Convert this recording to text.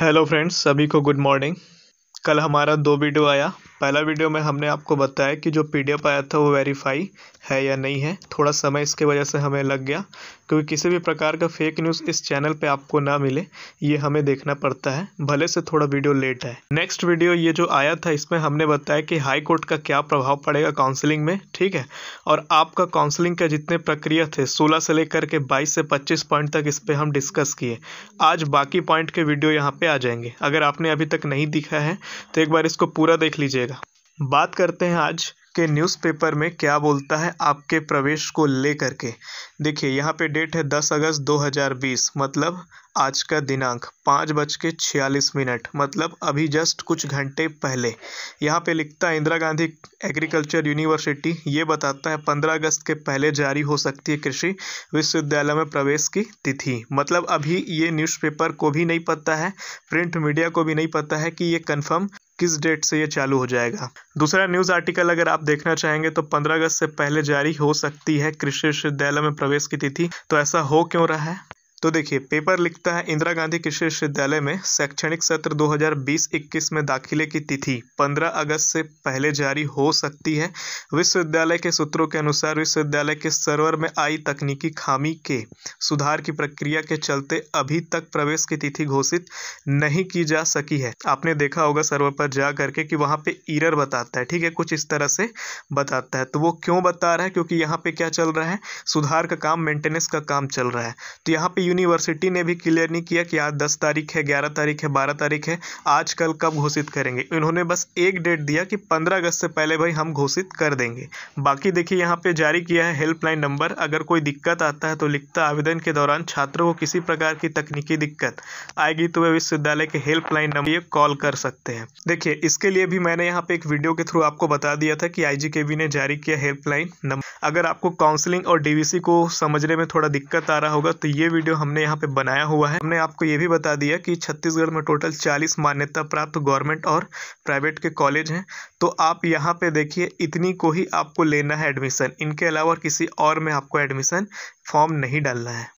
hello friends सभी को good morning कल हमारा दो वीडियो आया पहला वीडियो में हमने आपको बताया कि जो पी आया था वो वेरीफाई है या नहीं है थोड़ा समय इसके वजह से हमें लग गया क्योंकि किसी भी प्रकार का फेक न्यूज़ इस चैनल पे आपको ना मिले ये हमें देखना पड़ता है भले से थोड़ा वीडियो लेट है नेक्स्ट वीडियो ये जो आया था इसमें हमने बताया कि हाई कोर्ट का क्या प्रभाव पड़ेगा काउंसलिंग में ठीक है और आपका काउंसलिंग का जितने प्रक्रिया थे सोलह से लेकर के बाईस से पच्चीस पॉइंट तक इस पर हम डिस्कस किए आज बाकी पॉइंट के वीडियो यहाँ पर आ जाएंगे अगर आपने अभी तक नहीं दिखा है तो एक बार इसको पूरा देख लीजिएगा बात करते हैं आज के न्यूज़पेपर में क्या बोलता है आपके प्रवेश को लेकर के देखिए यहाँ पे डेट है दस अगस्त दो हज़ार बीस मतलब आज का दिनांक पाँच बज के छियालीस मिनट मतलब अभी जस्ट कुछ घंटे पहले यहाँ पे लिखता है इंदिरा गांधी एग्रीकल्चर यूनिवर्सिटी ये बताता है पंद्रह अगस्त के पहले जारी हो सकती है कृषि विश्वविद्यालय में प्रवेश की तिथि मतलब अभी ये न्यूज़पेपर को भी नहीं पता है प्रिंट मीडिया को भी नहीं पता है कि ये कन्फर्म किस डेट से ये चालू हो जाएगा दूसरा न्यूज़ आर्टिकल अगर आप देखना चाहेंगे तो 15 अगस्त से पहले जारी हो सकती है कृषि विश्वविद्यालय में प्रवेश की तिथि तो ऐसा हो क्यों रहा है तो देखिए पेपर लिखता है इंदिरा गांधी कृषि विश्वविद्यालय में शैक्षणिक सत्र 2020-21 में दाखिले की तिथि 15 अगस्त से पहले जारी हो सकती है विश्वविद्यालय के सूत्रों के अनुसार विश्वविद्यालय के सर्वर में आई तकनीकी खामी के सुधार की प्रक्रिया के चलते अभी तक प्रवेश की तिथि घोषित नहीं की जा सकी है आपने देखा होगा सर्वर पर जा करके कि वहाँ पे ईरर बताता है ठीक है कुछ इस तरह से बताता है तो वो क्यों बता रहा है क्योंकि यहाँ पे क्या चल रहा है सुधार का काम मेंटेनेंस का काम चल रहा है तो यहाँ पे यूनिवर्सिटी ने भी क्लियर नहीं किया कि आज दस तारीख है ग्यारह तारीख है बारह तारीख है आज कल कब घोषित करेंगे इन्होंने बस एक डेट दिया कि पंद्रह अगस्त से पहले भाई हम घोषित कर देंगे बाकी देखिए यहाँ पे जारी किया है हेल्पलाइन नंबर अगर कोई दिक्कत आता है तो लिखता आवेदन के दौरान छात्रों को किसी प्रकार की तकनीकी दिक्कत आएगी तो वे विश्वविद्यालय के हेल्पलाइन नंबर ये कॉल कर सकते हैं देखिए इसके लिए भी मैंने यहाँ पे एक वीडियो के थ्रू आपको बता दिया था कि आईजीकेबी ने जारी किया हेल्पलाइन नंबर अगर आपको काउंसलिंग और डीवीसी को समझने में थोड़ा दिक्कत आ रहा होगा तो ये वीडियो हमने यहाँ पे बनाया हुआ है हमने आपको ये भी बता दिया कि छत्तीसगढ़ में टोटल चालीस मान्यता प्राप्त गवर्नमेंट और प्राइवेट के कॉलेज हैं तो आप यहाँ पे देखिए इतनी को ही आपको लेना है एडमिशन इनके अलावा किसी और में आपको एडमिशन फॉर्म नहीं डालना है